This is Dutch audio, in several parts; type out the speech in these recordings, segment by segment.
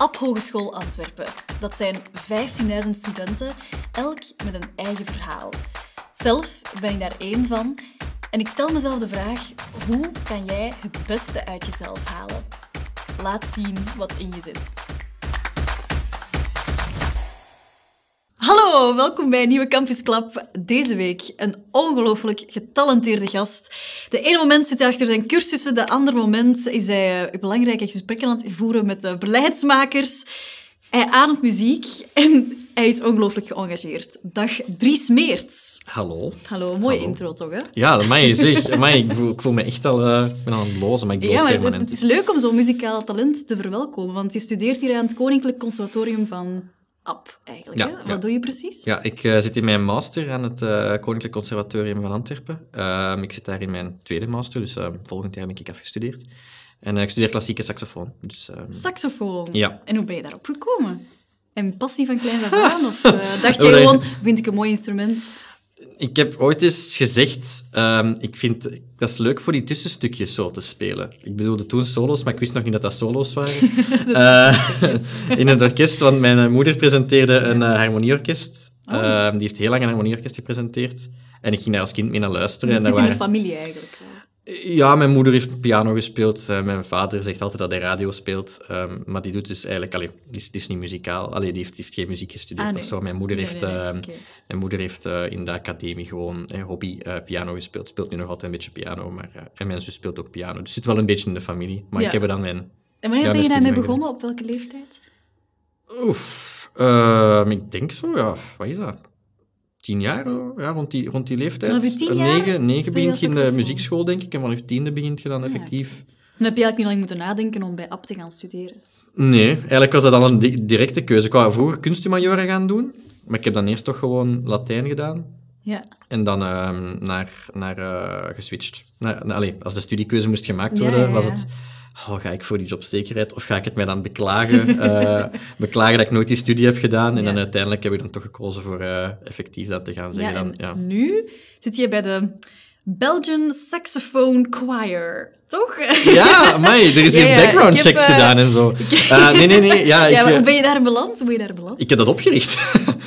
AP Hogeschool Antwerpen. Dat zijn 15.000 studenten, elk met een eigen verhaal. Zelf ben ik daar één van en ik stel mezelf de vraag: hoe kan jij het beste uit jezelf halen? Laat zien wat in je zit. welkom bij een nieuwe Club. Deze week een ongelooflijk getalenteerde gast. De ene moment zit hij achter zijn cursussen, de andere moment is hij eh, belangrijke gesprekken aan het voeren met eh, beleidsmakers. Hij ademt muziek en hij is ongelooflijk geëngageerd. Dag Dries Meerts. Hallo. Hallo, mooie intro toch, Ja, dat mag je zeggen. ik, voel, ik voel me echt al... Uh, ik ben aan het maar ik bloos ja, maar permanent. Het, is leuk om zo'n muzikaal talent te verwelkomen, want je studeert hier aan het Koninklijk Conservatorium van app eigenlijk. hè? Wat doe je precies? Ja, ik eh, zit in mijn master aan het eh, Koninklijk Conservatorium van Antwerpen. Ehm, ik zit daar in mijn tweede master, dus ehm, volgend jaar ben ik afgestudeerd. En eh, ik studeer klassieke saxofoon. Dus, ehm, saxofoon? Ja. En hoe ben je daarop gekomen? Een passie van klein af aan? of dacht je gewoon, vind ik een mooi instrument, ik heb ooit eens gezegd, ehm, ik vind dat is leuk voor die tussenstukjes zo te spelen. Ik bedoelde toen solo's, maar ik wist nog niet dat dat solo's waren. Eh, in het orkest, want mijn moeder presenteerde een eh, harmonieorkest. Oh. Ehm, die heeft heel lang een harmonieorkest gepresenteerd. En ik ging daar als kind mee naar luisteren. Dus het en zit waren... in familie eigenlijk. Ja, mijn moeder heeft piano gespeeld. Eh, mijn vader zegt altijd dat hij radio speelt. Ehm, maar die doet dus eigenlijk... Allee, die, is, niet muzikaal. Allee, die heeft, heeft geen muziek gestudeerd ah, of zo. Mijn moeder heeft, ehm, mijn moeder heeft eh, in de academie gewoon eh, hobby piano gespeeld. Speelt nu nog altijd een beetje piano. Maar, en mijn zus speelt ook piano. Dus het zit wel een beetje in de familie. Maar ik heb er dan mijn... En wanneer ben je daarmee begonnen? Op welke leeftijd? Oef, ehm, ik denk zo, ja. Wat is dat? tien jaar, ja, rond, die, rond die leeftijd. Vanaf je tien jaar negen, negen begint je in de muziekschool, denk ik. En vanaf tiende begint je dan effectief... Ja. Dan heb je eigenlijk niet lang moeten nadenken om bij AP te gaan studeren. Nee, eigenlijk was dat al een directe keuze. Ik wou vroeger kunstmajora gaan doen, maar ik heb dan eerst toch gewoon Latijn gedaan. Ja. En dan ehm, naar, naar eh, geswitcht. als de studiekeuze moest gemaakt worden, was het oh, ga ik voor die jobzekerheid of ga ik het mij dan beklagen? Eh, beklagen dat ik nooit die studie heb gedaan. En dan uiteindelijk heb ik dan toch gekozen voor eh, effectief dat te gaan zeggen. Ja, nu zit je bij de Belgian Saxophone Choir, toch? Ja, mij. er is hier background checks eh, gedaan en zo. nee, nee, nee. Ja, ik, maar hoe ben je daar beland? Hoe ben je daar beland? Ik heb dat opgericht.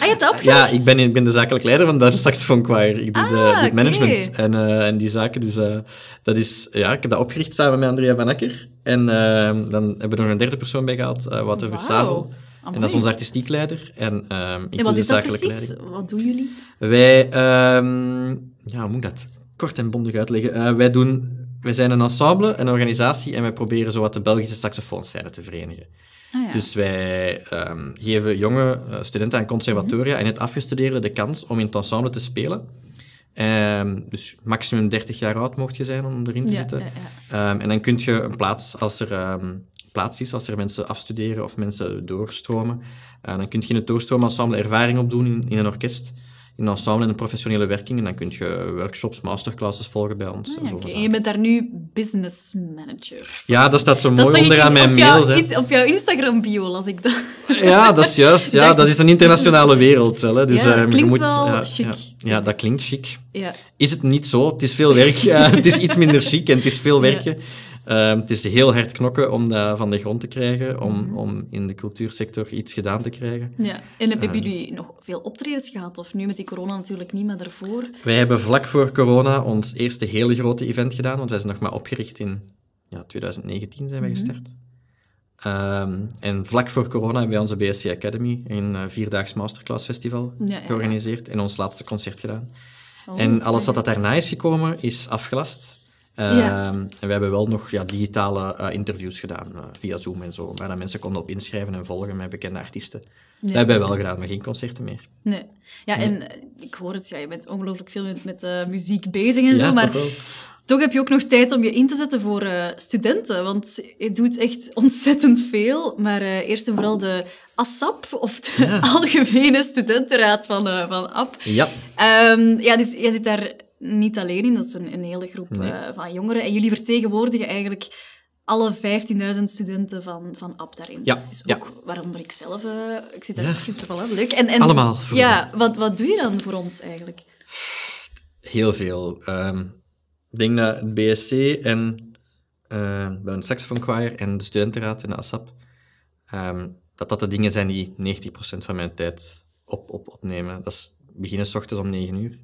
Ah, ja, ik ben, ik ben de zakelijk leider van Duitse Choir. Ik doe, de, het ah, management en, eh, en die zaken. Dus eh, dat is, ja, ik heb dat opgericht samen met Andrea van Akker. En ehm, dan hebben we nog een derde persoon bij gehad, eh, Wouter wow. Versavel. En dat is onze artistiek leider. En, ehm, ik ja, wat is de dat precies? Leider. Wat doen jullie? Wij, ehm, ja, hoe moet ik dat kort en bondig uitleggen? wij doen wij zijn een ensemble, een organisatie, en wij proberen zo wat de Belgische saxofoonscène te verenigen. Ah, dus wij ehm, geven jonge eh, studenten aan conservatoria en mhm. het afgestudeerde de kans om in het ensemble te spelen. Ehm, dus maximum 30 jaar oud mocht je zijn om erin te zitten. Ehm, en dan kun je een plaats, als er plaats is, als er mensen afstuderen of mensen doorstromen, eh, dan kun je in het doorstromenensemble ervaring opdoen in een orkest in een ensemble en een professionele werking. En dan kun je workshops, masterclasses volgen bij ons. Ah, En je bent daar nu business manager. Ja, dat staat zo mooi onderaan mijn mail. op jouw Instagram bio als ik dat. Ja, dat is juist. Ja, dat is een internationale wereld wel. Hè. Dus, ja, dat eh, klinkt moet, ja, chic. Ja, dat klinkt chic. Is het niet zo? Het is veel werk. het is iets minder chic en het is veel werken. Ehm, het is heel hard knokken om dat van de grond te krijgen, om, mhm. om in de cultuursector iets gedaan te krijgen. Ja. En hebben uh, jullie nog veel optredens gehad? Of nu met die corona natuurlijk niet, meer daarvoor? Wij hebben vlak voor corona ons eerste hele grote event gedaan, want wij zijn nog maar opgericht in ja, 2019 zijn wij mhm. gestart. Ehm, en vlak voor corona hebben wij onze BSC Academy, een eh, vierdaags masterclass festival, georganiseerd en ons laatste concert gedaan. Oh, en alles wat dat daarna is gekomen, is afgelast. Ehm, en we hebben wel nog ja, digitale eh, interviews gedaan eh, via Zoom en zo, waar mensen konden op inschrijven en volgen met bekende artiesten. Nee. Dat hebben we wel gedaan, maar geen concerten meer. Nee. Ja, en eh, ik hoor het, ja, je bent ongelooflijk veel met, muziek bezig en ja, zo, maar toch heb je ook nog tijd om je in te zetten voor studenten, want je doet echt ontzettend veel. Maar eerst en vooral de ASAP, of de Algemene Studentenraad van, van AP. Ja. Ehm, ja, dus jij zit daar niet alleen in, dat is een, een hele groep eh, van jongeren. En jullie vertegenwoordigen eigenlijk alle 15.000 studenten van, van AB daarin. Ja, is dus ook ja. waaronder ik zelf, eh, ik zit daar ja. tussen, voilà, leuk. En, en, Allemaal. Ja, wat, wat doe je dan voor ons eigenlijk? Heel veel. Ehm, ik denk dat het BSC en uh, eh, bij een saxophone choir en de studentenraad in de ASAP, ehm, dat dat de dingen zijn die 90% van mijn tijd op, op, opnemen. Dat is beginnen s ochtends om 9 uur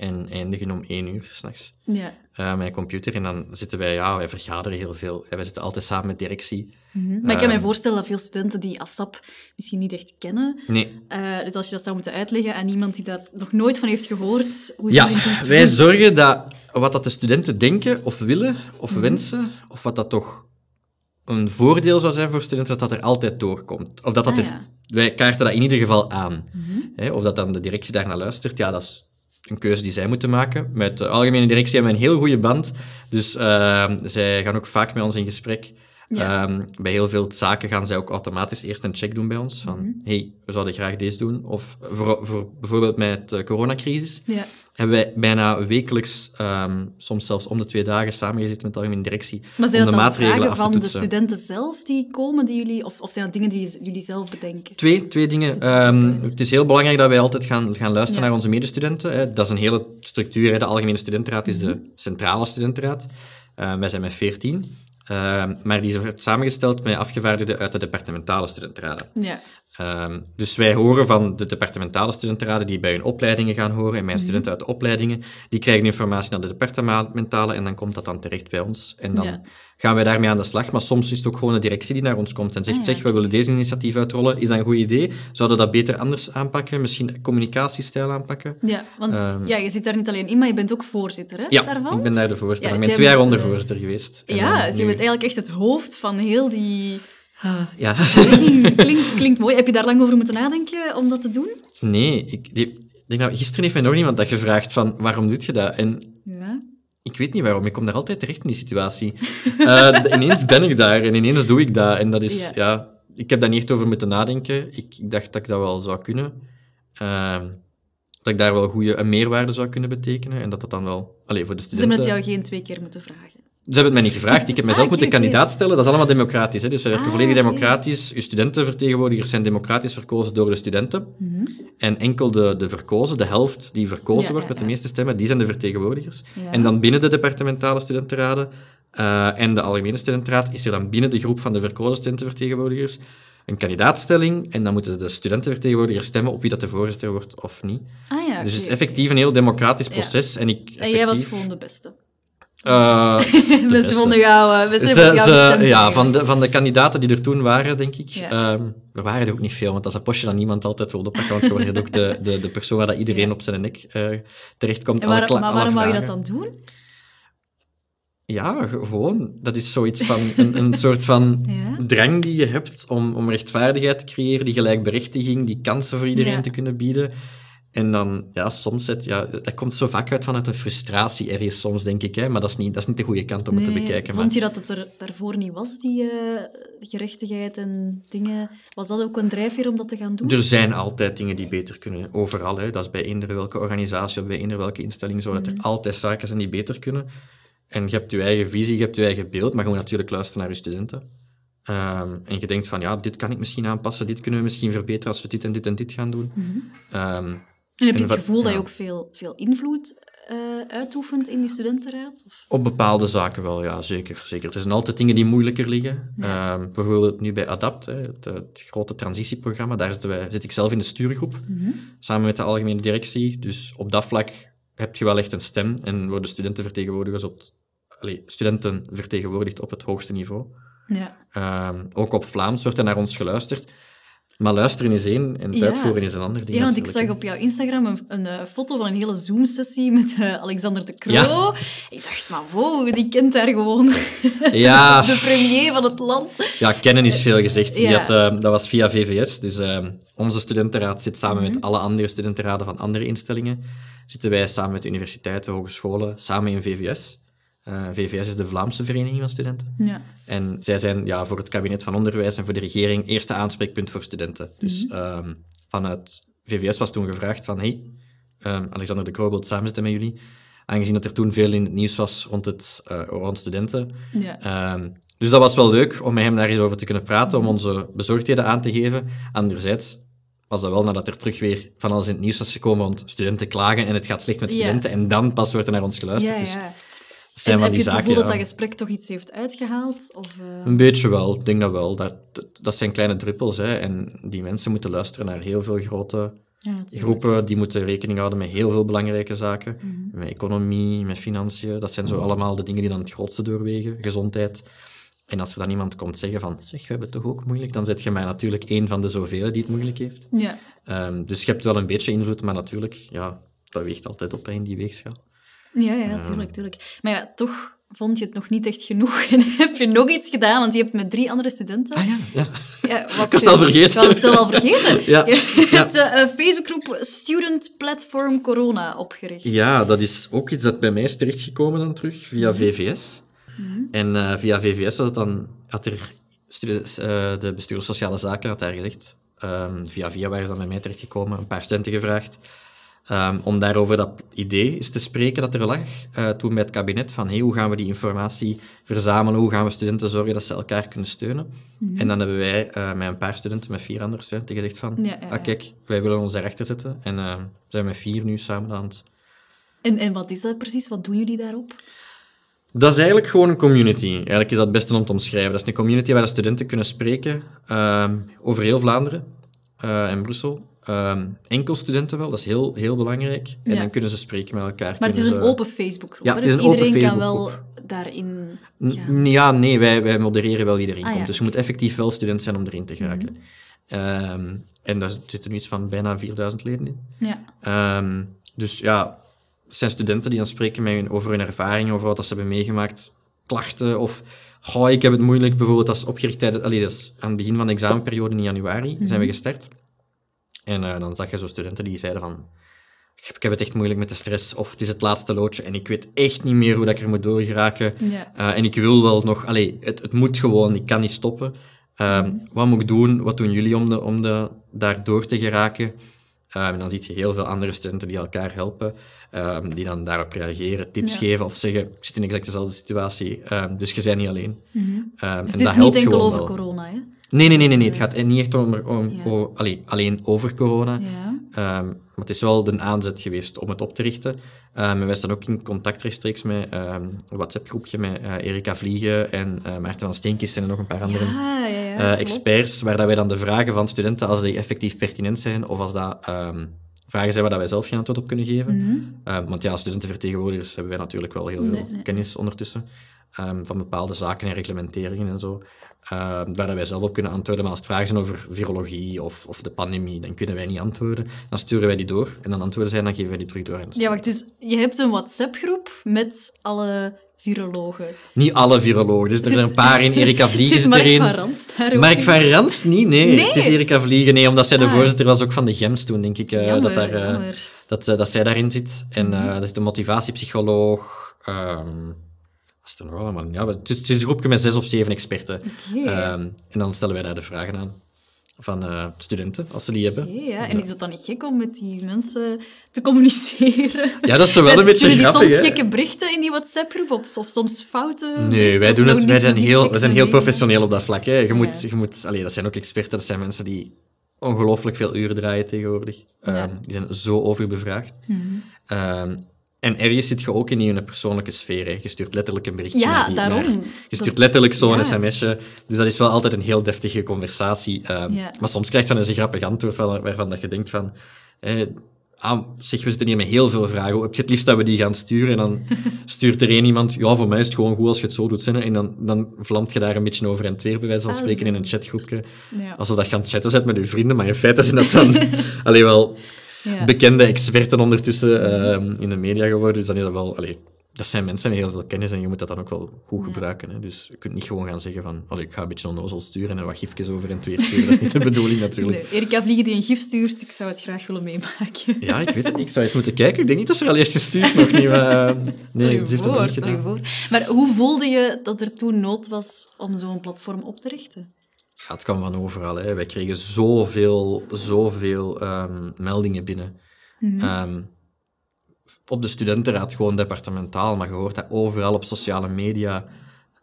en eindigen om één uur s'nachts. Ja. Eh, mijn computer. En dan zitten wij, ja, wij vergaderen heel veel. Eh, wij zitten altijd samen met directie. Mhm. Maar ik kan eh, me voorstellen dat veel studenten die ASAP misschien niet echt kennen. Nee. dus als je dat zou moeten uitleggen aan iemand die dat nog nooit van heeft gehoord, hoe ja, je wij doen? zorgen dat wat dat de studenten denken of willen of mhm. wensen, of wat dat toch een voordeel zou zijn voor studenten, dat dat er altijd doorkomt. Of dat dat ah, Wij kaarten dat in ieder geval aan. Mhm. of dat dan de directie daarna luistert, ja, dat is een keuze die zij moeten maken. Met de algemene directie hebben we een heel goede band. Dus uh, zij gaan ook vaak met ons in gesprek. Ja. Ehm, bij heel veel zaken gaan zij ook automatisch eerst een check doen bij ons. Van, mhm. hey, we zouden graag deze doen. Of voor, voor bijvoorbeeld met de coronacrisis. Ja hebben wij bijna wekelijks, ehm, soms zelfs om de twee dagen, samengezeten met de algemene directie. Maar zijn om dat de maatregelen vragen van de studenten zelf die komen, die jullie, of, of zijn dat dingen die jullie zelf bedenken? Twee, twee dingen. Ehm, het is heel belangrijk dat wij altijd gaan, gaan luisteren naar onze medestudenten. Hè. Dat is een hele structuur. Hè. De Algemene Studentenraad is de mhm. centrale studentenraad. Uh, wij zijn met veertien. maar die wordt samengesteld met afgevaardigden uit de departementale studentenraden. Ja. Ehm, dus wij horen van de departementale studentenraden die bij hun opleidingen gaan horen, en mijn mhm. studenten uit de opleidingen, die krijgen informatie naar de departementale en dan komt dat dan terecht bij ons. En dan gaan wij daarmee aan de slag. Maar soms is het ook gewoon een directie die naar ons komt en zegt, ah, zeg, we willen deze initiatief uitrollen, is dat een goed idee? Zouden we dat beter anders aanpakken? Misschien communicatiestijl aanpakken? Ja, want ehm, ja, je zit daar niet alleen in, maar je bent ook voorzitter hè, ja, ik ben daar de voorzitter. ik dus ben twee jaar eh, voorzitter geweest. Ja, ze dus je bent eigenlijk echt het hoofd van heel die Ah, ja. klinkt, klinkt mooi. Heb je daar lang over moeten nadenken om dat te doen? Nee, ik denk nou, gisteren heeft mij nog iemand dat gevraagd van waarom doe je dat? En ja. ik weet niet waarom, ik kom daar altijd terecht in die situatie. Eh, ineens ben ik daar en ineens doe ik dat. En dat is, ja, ik heb daar niet echt over moeten nadenken. Ik, ik dacht dat ik dat wel zou kunnen. Ehm, dat ik daar wel goede, een meerwaarde zou kunnen betekenen en dat dat dan wel... Allee, voor de studenten... Ze hebben het jou geen twee keer moeten vragen. Ze hebben het mij niet gevraagd. Ik heb mezelf ah, moeten kandidaat stellen. Dat is allemaal democratisch. Hè? Dus we eh, werken ah, volledig democratisch. Je Uw studentenvertegenwoordigers zijn democratisch verkozen door de studenten. Mhm. En enkel de, de verkozen, de helft die verkozen wordt met de meeste stemmen, die zijn de vertegenwoordigers. En dan binnen de departementale studentenraden eh, en de algemene studentenraad is er dan binnen de groep van de verkozen studentenvertegenwoordigers een kandidaatstelling en dan moeten de studentenvertegenwoordigers stemmen op wie dat de voorzitter wordt of niet. Ah, ja, dus het is effectief een heel democratisch proces. En, ik, en jij was gewoon de beste. Eh, uh, eh, vonden jou, we Ja, van de, van de kandidaten die er toen waren, denk ik. er ehm, waren er ook niet veel, want als een postje dan niemand altijd wil oppakken. Want je ook de, de, de persoon waar dat iedereen op zijn nek uh, terechtkomt. maar waarom wou je dat dan doen? Ja, gewoon. Dat is zoiets van een, een soort van drang die je hebt om, om rechtvaardigheid te creëren, die gelijkberechtiging, die kansen voor iedereen te kunnen bieden. En dan, ja, soms het, ja, dat komt zo vaak uit vanuit de frustratie ergens soms, denk ik. Hè? Maar dat is, niet, dat is niet de goede kant om het te bekijken. Vond je dat het er daarvoor niet was, die eh, gerechtigheid en dingen? Was dat ook een drijfveer om dat te gaan doen? Er zijn altijd dingen die beter kunnen, overal. Hè? Dat is bij eender welke organisatie of bij eender welke instelling zo, dat er mhm. altijd zaken zijn die beter kunnen. En je hebt je eigen visie, je hebt je eigen beeld, maar gewoon natuurlijk luisteren naar je studenten. Ehm, en je denkt van, ja, dit kan ik misschien aanpassen, dit kunnen we misschien verbeteren als we dit en dit en dit gaan doen. Mm en heb je het gevoel dat je ook veel, veel invloed uh, uitoefent in die studentenraad? Of? Op bepaalde zaken wel, ja, zeker. zeker. Er zijn altijd dingen die moeilijker liggen. Ehm, bijvoorbeeld nu bij ADAPT, het, het, grote transitieprogramma, daar zitten wij, zit ik zelf in de stuurgroep, mhm. samen met de algemene directie. Dus op dat vlak heb je wel echt een stem en worden vertegenwoordigd op, studenten vertegenwoordigd op het hoogste niveau. Ja. Ehm, ook op Vlaams wordt er naar ons geluisterd. Maar luisteren is één en het uitvoeren is een ander ding. Ja, want ik zag op jouw Instagram een, een eh, foto van een hele Zoom-sessie met eh, Alexander de Croo. Ik dacht, maar wow, die kent daar gewoon ja. de, premier van het land. Ja, kennen is veel gezegd. Die had, eh, dat was via VVS, dus onze studentenraad zit samen met mhm. alle andere studentenraden van andere instellingen. Zitten wij samen met universiteiten, hogescholen, samen in VVS. Eh, VVS is de Vlaamse Vereniging van Studenten. Ja. En zij zijn ja, voor het kabinet van Onderwijs en voor de regering eerste aanspreekpunt voor studenten. Dus mhm. ehm, vanuit VVS was toen gevraagd van, hey, ehm, Alexander de Croo wil zitten met jullie. Aangezien dat er toen veel in het nieuws was rond, het, eh, rond studenten. Ja. Ehm, dus dat was wel leuk om met hem daar eens over te kunnen praten, om onze bezorgdheden aan te geven. Anderzijds was dat wel nadat er terug weer van alles in het nieuws was gekomen, want studenten klagen en het gaat slecht met studenten. En dan pas wordt er naar ons geluisterd. Ja, dus zijn van die zaken. Heb je het gevoel dat dat gesprek toch iets heeft uitgehaald? Of, eh? Een beetje wel, ik denk dat wel. Dat, dat, zijn kleine druppels. Hè. En die mensen moeten luisteren naar heel veel grote groepen. Die moeten rekening houden met heel veel belangrijke zaken. Mhm. Met economie, met financiën. Dat zijn zo mhm. allemaal de dingen die dan het grootste doorwegen. Gezondheid. En als er dan iemand komt zeggen van, zeg, we hebben het toch ook moeilijk, dan zet je mij natuurlijk één van de zoveel die het moeilijk heeft. Ja. Ehm, dus je hebt wel een beetje invloed, maar natuurlijk, ja, dat weegt altijd op in die weegschaal. Ja, ja, ehm. tuurlijk, tuurlijk. Maar ja, toch vond je het nog niet echt genoeg en heb je nog iets gedaan, want je hebt met drie andere studenten... Ah ja, ja. ja was ik was het al vergeten. Ik was het al vergeten. Ja. Je hebt de eh, Facebookgroep Student Platform Corona opgericht. Ja, dat is ook iets dat bij mij is terechtgekomen dan terug, via mhm. VVS. Mhm. En eh, via VVS had, het dan, had er eh, de bestuurder Sociale Zaken had daar gezegd... Ehm, via via waren ze dan bij mij terechtgekomen, een paar studenten gevraagd Ehm, om daarover dat idee eens te spreken dat er lag eh, toen bij het kabinet van hey, hoe gaan we die informatie verzamelen, hoe gaan we studenten zorgen dat ze elkaar kunnen steunen. Mhm. En dan hebben wij eh, met een paar studenten, met vier andere studenten, gezegd van ja, Ah, kijk, wij willen ons daarachter zetten en uh, we zijn met vier nu samen aan het... En, en wat is dat precies? Wat doen jullie daarop? Dat is eigenlijk gewoon een community. Eigenlijk is dat het beste om te omschrijven. Dat is een community waar de studenten kunnen spreken ehm, over heel Vlaanderen en Brussel um, enkel studenten wel, dat is heel, heel belangrijk. En dan kunnen ze spreken met elkaar. Maar het is dus een open Facebookgroep, ja, dus iedereen kan wel daarin... Ja, ja nee, wij, wij modereren wel iedereen ah, komt. Dus je moet effectief wel student zijn om erin te geraken. Mhm. Ehm, en daar zitten nu iets van bijna 4000 leden in. Ja. Ehm, dus ja, het zijn studenten die dan spreken met hun, over hun ervaring, over wat ze hebben meegemaakt, klachten of... oh, ik heb het moeilijk bijvoorbeeld als opgericht tijdens... Allee, dat is aan het begin van de examenperiode in januari mhm. zijn we gestart. En eh, dan zag je zo studenten die zeiden van... Ik heb het echt moeilijk met de stress, of het is het laatste loodje en ik weet echt niet meer hoe dat ik er moet doorgeraken. Eh, en ik wil wel nog... Allee, het, het moet gewoon, ik kan niet stoppen. Ehm, mm. Wat moet ik doen? Wat doen jullie om, de, om de, daar door te geraken? Ehm, en dan zie je heel veel andere studenten die elkaar helpen, ehm, die dan daarop reageren, tips geven of zeggen, ik zit in exact dezelfde situatie, dus je bent niet alleen. Mhm. dus en het is niet enkel over corona, hè? Nee, nee, nee, nee, nee. het gaat niet echt om, om, ja. alleen over corona. Ja. Ehm, maar het is wel de aanzet geweest om het op te richten. Um, en wij staan ook in contact rechtstreeks met um, een WhatsApp-groepje met eh, Erika Vliegen en uh, Maarten van Steenkist en nog een paar andere eh, experts, waar dat wij dan de vragen van studenten, als die effectief pertinent zijn of als dat vragen zijn waar wij zelf geen antwoord op kunnen geven. Mm want ja, studentenvertegenwoordigers hebben wij natuurlijk wel heel veel kennis ondertussen um, van bepaalde zaken en reglementeringen en zo. Uh, ehm, daar wij zelf op kunnen antwoorden. Maar als het vragen zijn over virologie of, of, de pandemie, dan kunnen wij niet antwoorden. Dan sturen wij die door en dan antwoorden zij en dan geven wij die terug door. ja, wacht, dus je hebt een WhatsApp-groep met alle virologen. Niet alle virologen, dus er zit, zijn een paar in. Erika Vliegen zit, erin. Mark van Rans ook Niet, nee. nee. Het is Erika Vliegen, nee, omdat zij de ah. voorzitter was ook van de GEMS toen, denk ik. Eh, dat, daar, eh, dat, eh, dat zij daarin zit. En mhm. dat is de motivatiepsycholoog... Ehm, is er nog allemaal? Ja, het is een groepje met zes of zeven experten. Ehm, en dan stellen wij daar de vragen aan van eh, studenten, als ze die hebben. ja. En is het dan niet gek om met die mensen te communiceren? Ja, dat is wel een beetje grappig. die soms gekke berichten in die WhatsApp-groep of, soms fouten? Nee, wij, doen het, wij zijn, heel, wij zijn heel professioneel op dat vlak. Hè. Je moet, je moet, allez, dat zijn ook experten, dat zijn mensen die ongelooflijk veel uren draaien tegenwoordig. Ehm, die zijn zo overbevraagd. Mhm. Ehm, en ergens zit je ook in je persoonlijke sfeer. Hè. Je stuurt letterlijk een berichtje. Ja, daarom. Je stuurt letterlijk zo'n ja. sms'je. Dus dat is wel altijd een heel deftige conversatie. Eh, ja. Maar soms krijgt je dan eens een grappig antwoord waarvan, dat je denkt van... Eh, ah, zeg, we zitten hier met heel veel vragen. Op heb je het liefst dat we die gaan sturen? En dan stuurt er één iemand... Ja, voor mij is het gewoon goed als je het zo doet. zinnen. En dan, dan vlamt je daar een beetje over en het weer, bij wijze van ah, spreken, in een chatgroepje. als we dat gaan chatten zet met je vrienden. Maar in feite zijn dat dan... alleen wel bekende experten ondertussen eh, in de media geworden. Dus dan is dat wel... Allee, dat zijn mensen met heel veel kennis en je moet dat dan ook wel goed gebruiken. Hè? Dus je kunt niet gewoon gaan zeggen van allee, ik ga een beetje onnozel sturen en wat gifjes over en twee sturen. Dat is niet de bedoeling natuurlijk. Nee, Erika Vliegen die een gif stuurt, ik zou het graag willen meemaken. Ja, ik weet het. Ik zou eens moeten kijken. Ik denk niet dat ze wel eerst gestuurd nog niet. Maar, eh, nee, er niet voor. Maar hoe voelde je dat er toen nood was om zo'n platform op te richten? ja, het kwam van overal. Hè. Wij kregen zoveel, zoveel um, meldingen binnen. Mhm. Ehm, op de studentenraad gewoon departementaal, maar je hoort dat overal op sociale media.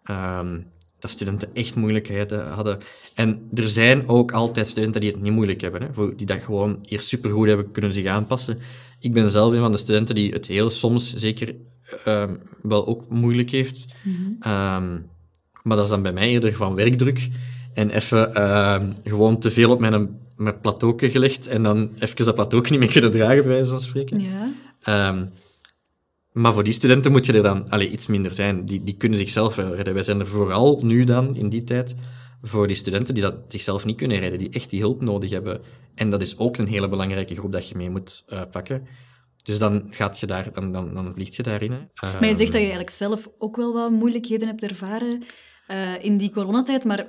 Ehm, dat studenten echt moeilijkheden eh, hadden. En er zijn ook altijd studenten die het niet moeilijk hebben. Hè? Die dat gewoon hier supergoed hebben kunnen zich aanpassen. Ik ben zelf een van de studenten die het heel soms zeker wel ook moeilijk heeft. Mhm. maar dat is dan bij mij eerder van werkdruk en even ehm, gewoon te veel op mijn, mijn plateau gelegd en dan even dat plateau niet meer kunnen dragen, bij wijze van spreken. Ja. Ehm, maar voor die studenten moet je er dan allez, iets minder zijn. Die, die kunnen zichzelf wel redden. Wij zijn er vooral nu dan, in die tijd, voor die studenten die dat zichzelf niet kunnen redden, die echt die hulp nodig hebben. En dat is ook een hele belangrijke groep dat je mee moet eh, pakken. Dus dan, gaat je daar, dan, dan, dan vliegt je daarin. maar je ehm, zegt dat je eigenlijk zelf ook wel wat moeilijkheden hebt ervaren eh, in die coronatijd. Maar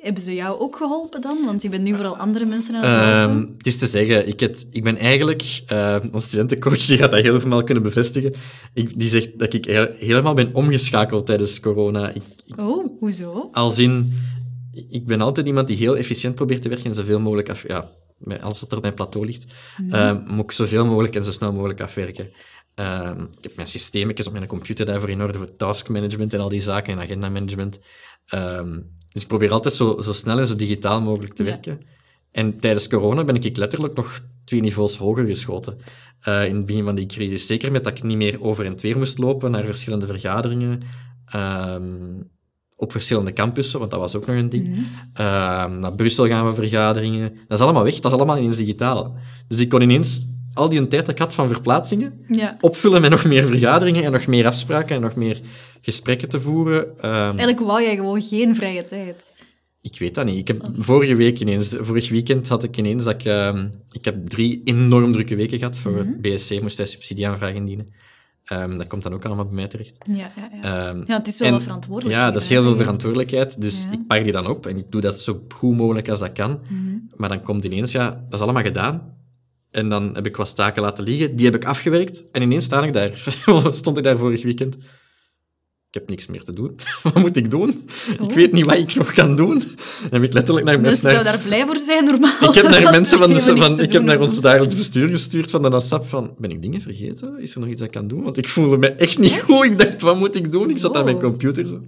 hebben ze jou ook geholpen dan? Want je bent nu vooral andere mensen aan het ehm, helpen. het is te zeggen, ik, ik ben eigenlijk... Uh, onze studentencoach die gaat dat heel veel kunnen bevestigen. Ik, die zegt dat ik helemaal ben omgeschakeld tijdens corona. Ik, oh, hoezo? Als in... Ik ben altijd iemand die heel efficiënt probeert te werken en zoveel mogelijk af... Ja, alles wat er op mijn plateau ligt, mm. moet ik zoveel mogelijk en zo snel mogelijk afwerken. ik heb mijn systeemetjes op mijn computer daarvoor in orde voor taskmanagement en al die zaken en agendamanagement. Um, dus ik probeer altijd zo, zo snel en zo digitaal mogelijk te werken. En tijdens corona ben ik letterlijk nog twee niveaus hoger geschoten. Eh, in het begin van die crisis. Zeker met dat ik niet meer over en weer moest lopen naar verschillende vergaderingen. Ehm, op verschillende campussen, want dat was ook nog een ding. Mm naar Brussel gaan we vergaderingen. Dat is allemaal weg, dat is allemaal ineens digitaal. Dus ik kon ineens al die tijd dat ik had van verplaatsingen ja. opvullen met nog meer vergaderingen en nog meer afspraken en nog meer gesprekken te voeren. Ehm, dus eigenlijk wou jij gewoon geen vrije tijd. Ik weet dat niet. Ik heb vorige week ineens, vorig weekend had ik ineens dat ik, ehm, ik heb drie enorm drukke weken gehad. Voor mhm. BSC moest hij indienen. Ehm, dat komt dan ook allemaal bij mij terecht. Ja, ja, ja. ja het is wel wat verantwoordelijkheid. Ja, dat is heel veel verantwoordelijkheid. Dus ik pak die dan op en ik doe dat zo goed mogelijk als dat kan. Mhm. Maar dan komt ineens, ja, dat is allemaal gedaan. En dan heb ik wat taken laten liggen. Die heb ik afgewerkt. En ineens sta ik daar. stond ik daar vorig weekend. Ik heb niks meer te doen. wat moet ik doen? Ik weet niet wat ik nog kan doen. Dan heb ik letterlijk naar dus mensen... Dus zou daar blij voor zijn, normaal? Ik heb naar mensen van... De, van ik heb naar ons dagelijks bestuur gestuurd van de ASAP van... Ben ik dingen vergeten? Is er nog iets dat ik kan doen? Want ik voelde me echt niet goed. Ik dacht, wat moet ik doen? Ik zat aan mijn computer zo.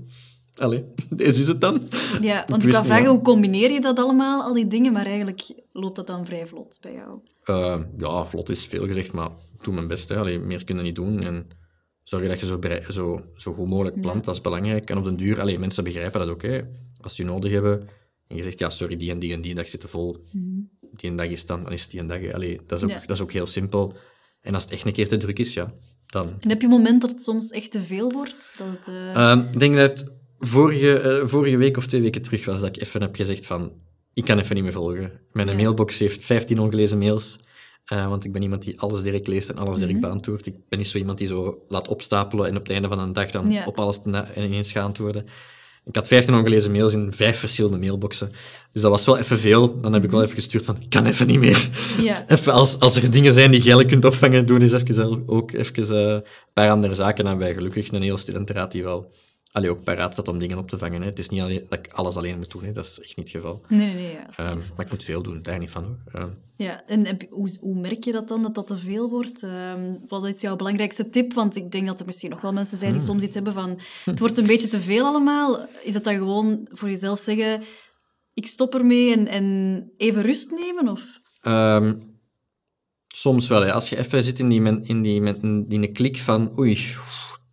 Allee, deze is het dan. Ja, want ik, ga vragen, hoe combineer je dat allemaal, al die dingen? Maar eigenlijk loopt dat dan vrij vlot bij jou. Eh, ja, vlot is veel gezegd, maar doe mijn best. Hè. Allee, meer kunnen niet doen. En zorgen dat je zo, zo, zo goed mogelijk plant, dat is belangrijk. En op den duur, allee, mensen begrijpen dat ook. Als ze je nodig hebben en je zegt, ja, sorry, die en die en die dag zitten vol. Mhm. Die en dag is dan, dan is het die en dag. dat, is ook, dat is ook heel simpel. En als het echt een keer te druk is, ja, dan... En heb je moment dat het soms echt te veel wordt? Dat eh ehm, ik denk dat vorige, eh, vorige week of twee weken terug was dat ik even heb gezegd van ik kan even niet meer volgen. Mijn mailbox heeft 15 ongelezen mails. Eh, want ik ben iemand die alles direct leest en alles direct mhm. beantwoordt. Ik ben niet zo iemand die zo laat opstapelen en op het einde van een dag dan op alles ineens gaat worden. Ik had 15 ongelezen mails in vijf verschillende mailboxen. Dus dat was wel even veel. Dan heb ik wel mhm. even gestuurd van, ik kan even niet meer. Ja. Even als, als er dingen zijn die jij kunt opvangen, doen eens even zelf ook even eh, een paar andere zaken aan bij. Gelukkig een hele studentenraad die wel allee, ook paraat staat om dingen op te vangen. Hè. Het is niet alleen, dat ik alles alleen moet doen, hè. dat is echt niet het geval. Nee, nee, ja, ehm, maar ik moet veel doen, daar niet van hoor. Ehm. Ja, en heb, hoe, hoe, merk je dat dan, dat dat te veel wordt? Ehm, wat is jouw belangrijkste tip? Want ik denk dat er misschien nog wel mensen zijn die hmm. soms iets hebben van... Het wordt een beetje te veel allemaal. Is dat dan gewoon voor jezelf zeggen... Ik stop ermee en, en even rust nemen, of... soms wel, hè. Als je even zit in die, in die, in die, in die klik van... Oei,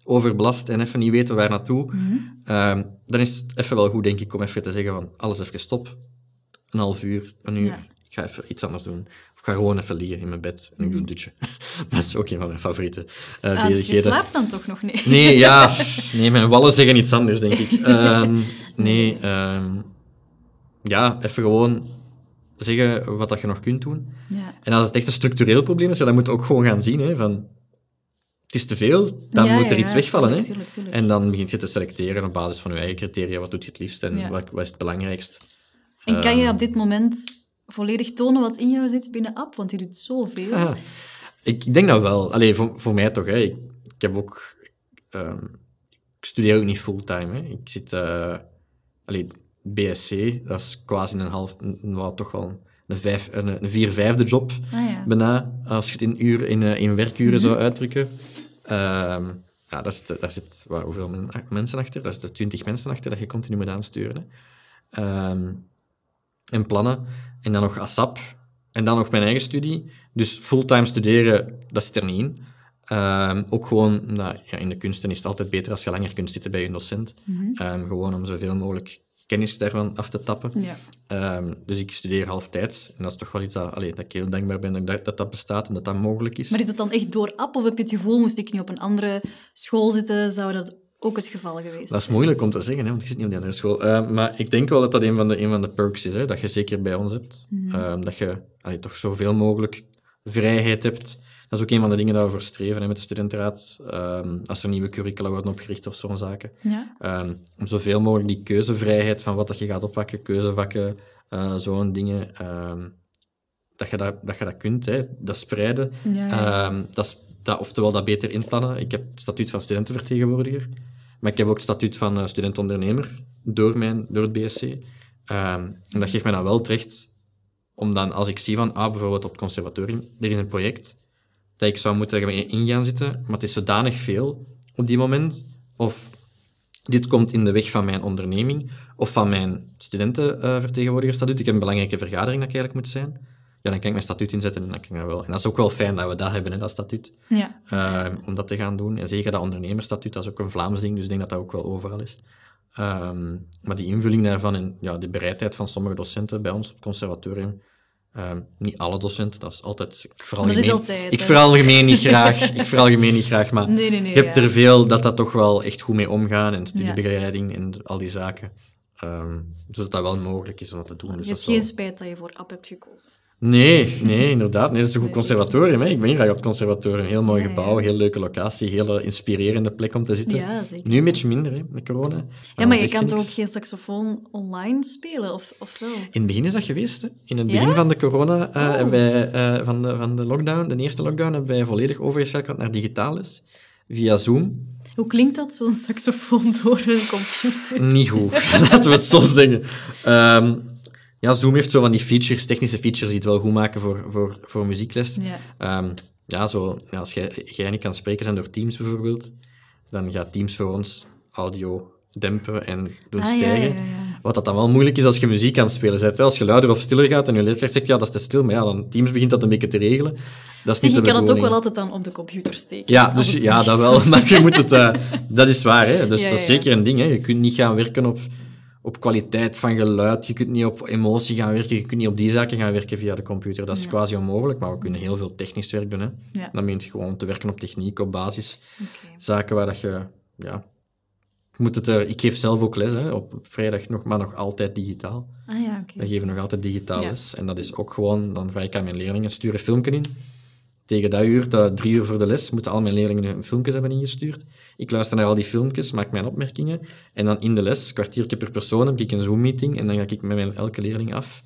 overbelast en even niet weten waar naartoe, mhm. ehm, dan is het even wel goed, denk ik, om even te zeggen van alles even stop. Een half uur, een uur. Ik ga even iets anders doen. Of ik ga gewoon even liggen in mijn bed en ik doe een mhm. dutje. dat is ook een van mijn favoriete uh, eh, ah, dus je slaapt dan toch nog niet? Nee, ja. Nee, mijn wallen zeggen iets anders, denk ik. nee, ehm, ehm, ja, even gewoon zeggen wat dat je nog kunt doen. Ja. En als het echt een structureel probleem is, dan moet je ook gewoon gaan zien hè, van het is te veel, dan moet er iets wegvallen. hè? En dan begint je te selecteren op basis van je eigen criteria. Wat doet je het liefst en wat, is het belangrijkst? En kan je ehm. op dit moment volledig tonen wat in jou zit binnen app? Want die doet zoveel. Ah, ik denk dat wel. Alleen voor, voor mij toch. Hè. Ik, heb ook... Ehm, ik studeer ook niet fulltime. Hè. Ik zit... Uh, allee, BSC, dat is quasi een half... Nou, toch wel een, vijf, een, een vier vijfde job ah, bijna. Als je het in, uur, in, eh, in werkuren zou mhm. uitdrukken. Ehm, ja, daar zit, daar zit hoeveel mensen achter? dat is de 20 mensen achter dat je continu moet aansturen. Hè. Ehm, en plannen. En dan nog ASAP. En dan nog mijn eigen studie. Dus fulltime studeren, dat zit er niet in. Ehm, ook gewoon, nou, ja, in de kunsten is het altijd beter als je langer kunt zitten bij je docent. Mhm. gewoon om zoveel mogelijk kennis daarvan af te tappen. Ja. Ehm, dus ik studeer tijd En dat is toch wel iets dat, allee, dat ik heel dankbaar ben dat, dat, bestaat en dat dat mogelijk is. Maar is dat dan echt door app of heb je het gevoel, moest ik niet op een andere school zitten, zou dat ook het geval geweest Dat is moeilijk om te zeggen, hè, want ik zit niet op die andere school. Ehm, maar ik denk wel dat dat een van de, een van de perks is, hè, dat je zeker bij ons hebt. Mhm. Ehm, dat je allee, toch zoveel mogelijk vrijheid hebt dat is ook een van de dingen dat we streven hè, met de studentenraad. Ehm, als er nieuwe curricula worden opgericht of zo'n zaken. Ja. Um, om zoveel mogelijk die keuzevrijheid van wat dat je gaat oppakken, keuzevakken, eh, zo'n dingen. Ehm, dat, je dat, dat je dat kunt, hè, dat spreiden. dat dat, oftewel dat beter inplannen. Ik heb het statuut van studentenvertegenwoordiger, maar ik heb ook het statuut van uh, student-ondernemer door, mijn, door het BSC. en dat geeft mij dan wel terecht om dan, als ik zie van, ah, bijvoorbeeld op het conservatorium, er is een project, dat ik zou moeten in gaan zitten, maar het is zodanig veel op die moment. Of dit komt in de weg van mijn onderneming of van mijn studentenvertegenwoordigerstatuut. Ik heb een belangrijke vergadering dat ik eigenlijk moet zijn. Ja, dan kan ik mijn statuut inzetten en dan kan ik wel. En dat is ook wel fijn dat we dat hebben, hè, dat statuut. Ja. Ehm, om dat te gaan doen. En zeker dat ondernemersstatuut, dat is ook een Vlaams ding, dus ik denk dat dat ook wel overal is. Um, maar die invulling daarvan en ja, de bereidheid van sommige docenten bij ons op het conservatorium Ehm, niet alle docenten, dat is altijd... Vooral dat gemeen, is altijd, Ik veralgemeen niet graag, ik veralgemeen niet graag, maar ik heb er veel dat dat toch wel echt goed mee omgaan en studiebegeleiding en al die zaken. Ehm, zodat dat wel mogelijk is om dat te doen. Dus is geen spijt dat je voor app hebt gekozen. Nee, nee, inderdaad. Nee, dat is een goed conservatorium. Hè. Ik ben hier op het conservatorium. Heel mooi gebouw, heel leuke locatie, heel inspirerende plek om te zitten. Ja, zeker. Nu een beetje minder, hè, met corona. ja, maar je kan toch ook geen saxofoon online spelen, of, of wel? In het begin is dat geweest. Hè. In het begin van de corona, eh, oh. eh, van, de, van de lockdown, de eerste lockdown, hebben wij volledig overgeschakeld naar digitaal is, via Zoom. Hoe klinkt dat, zo'n saxofoon door een computer? Niet goed, laten we het zo zeggen. Ehm, ja, Zoom heeft zo van die features, technische features, die het wel goed maken voor, voor, voor muziekles. Ja. Ehm, ja, zo, als jij, jij niet kan spreken zijn door Teams bijvoorbeeld, dan gaat Teams voor ons audio dempen en doen ah, stijgen. Wat dat dan wel moeilijk is als je muziek aan het spelen bent. Als je luider of stiller gaat en je leerkracht zegt, ja, dat is te stil, maar ja, dan Teams begint dat een beetje te regelen. Dat is je kan het ook wel altijd dan op de computer steken. Ja, dus, ja dat wel, maar je moet het... Eh, dat is waar, hè. Dus dat is zeker een ding, hè. Je kunt niet gaan werken op op kwaliteit van geluid. Je kunt niet op emotie gaan werken. Je kunt niet op die zaken gaan werken via de computer. Dat is quasi onmogelijk, maar we kunnen heel veel technisch werk doen. Hè. Ja. Dan je gewoon te werken op techniek, op basis. Zaken waar dat je... Ja, moet het, uh, ik geef zelf ook les, hè, op vrijdag nog, maar nog altijd digitaal. Ah ja, oké. We geven nog altijd digitaal les. En dat is ook gewoon... Dan vraag ik aan mijn leerlingen, stuur een filmpje in tegen dat uur, drie uur voor de les, moeten al mijn leerlingen filmpjes hebben ingestuurd. Ik luister naar al die filmpjes, maak mijn opmerkingen. En dan in de les, kwartiertje per persoon, heb ik een Zoom-meeting. En dan ga ik met mijn, elke leerling af.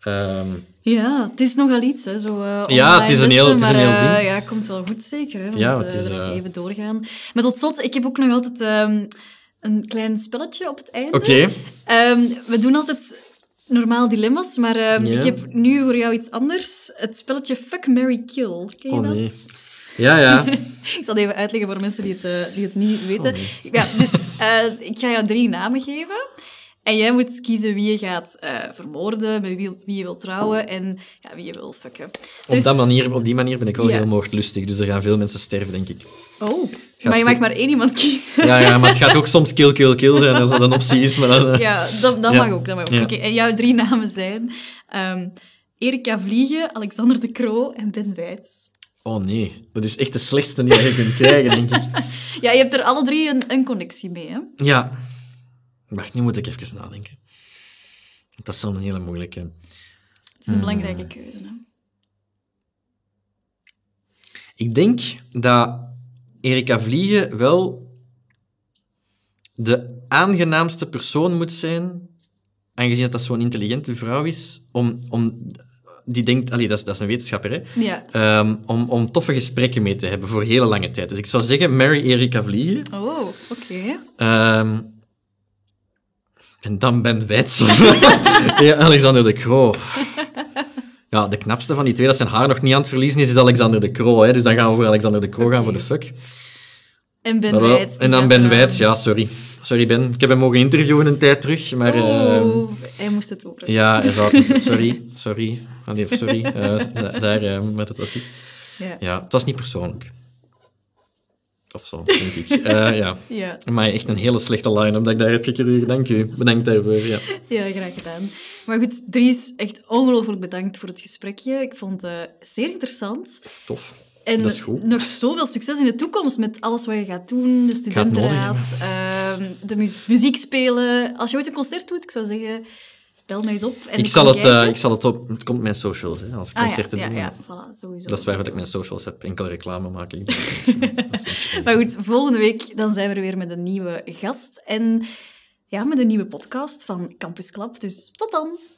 Ehm, ja, het is nogal iets. Hè, zo, uh, ja, het is een heel, het eh, is een heel ding. Uh, ja, komt wel goed zeker. Hè, want, ja, eh, het is, even doorgaan. Maar tot slot, ik heb ook nog altijd ehm, een klein spelletje op het einde. Oké. Ehm, we doen altijd normaal dilemma's, maar ehm, ik heb nu voor jou iets anders. Het spelletje Fuck, Mary Kill. Ken je oh, dat? Ja, ja. ik zal het even uitleggen voor mensen die het, eh, die het niet oh, weten. ja, dus eh, ik ga jou drie namen geven. En jij moet kiezen wie je gaat eh, vermoorden, met wie, wie, je wil trouwen en ja, wie je wil fucken. Op, dus- dat manier, op die manier ben ik wel heel moordlustig, dus er gaan veel mensen sterven, denk ik. Oh, maar je mag maar één iemand kiezen. Ja, ja maar het gaat ook soms kill, kill, kill zijn als dat een optie is. Maar dan, eh, Ja, dat, mag ook. Dat mag ook. en jouw drie namen zijn um, Erika Vliegen, Alexander de Kroo en Ben Weitz. Oh nee, dat is echt de slechtste die je kunt krijgen, denk ik. Ja, je hebt er alle drie een, een connectie mee, hè? Ja, Wacht, nu moet ik even nadenken. Dat is wel een hele moeilijke. Het is een eh, belangrijke keuze, hè? Ik denk dat Erika Vliegen wel de aangenaamste persoon moet zijn, aangezien dat, dat zo'n intelligente vrouw is, om, om die denkt, allee, dat, is, dat is een wetenschapper, hè? Ja. Ehm, om, om toffe gesprekken mee te hebben voor hele lange tijd. Dus ik zou zeggen, Mary Erika Vliegen. Oh, oké. Ehm, en dan Ben Weitz. ja, Alexander de Croo. Ja, de knapste van die twee dat zijn haar nog niet aan het verliezen is, is Alexander de Croo. Hè. Dus dan gaan we voor Alexander de Croo gaan voor de fuck. En Ben Weitz. En dan Ben Weitz, ja, sorry. Sorry Ben, ik heb hem mogen interviewen een tijd terug, maar... Oh, ehm, hij moest het horen. Ja, hij zou het Sorry, sorry. Allee, sorry. Uh, daar, uh, maar was Ja. ja, het was niet persoonlijk. Of zo, denk ik. Eh, ja. ja. Maar echt een hele slechte line omdat ik daar heb gekregen. Dank u. Bedankt daarvoor. Ja. ja, graag gedaan. Maar goed, Dries, echt ongelooflijk bedankt voor het gesprekje. Ik vond het eh, zeer interessant. Tof. En nog zoveel succes in de toekomst met alles wat je gaat doen. De studentenraad, ehm, de muziek spelen. Als je ooit een concert doet, ik zou zeggen bel mij eens op. En ik, zal het, eh, ik zal het op... Het komt mijn socials, hè, als ik ah, concerten ja, Ja, ja, voilà, sowieso. Dat is wat ik mijn socials heb. Enkel reclame maken. maar goed, volgende week dan zijn we weer met een nieuwe gast. En ja, met een nieuwe podcast van Campus Klap. Dus tot dan!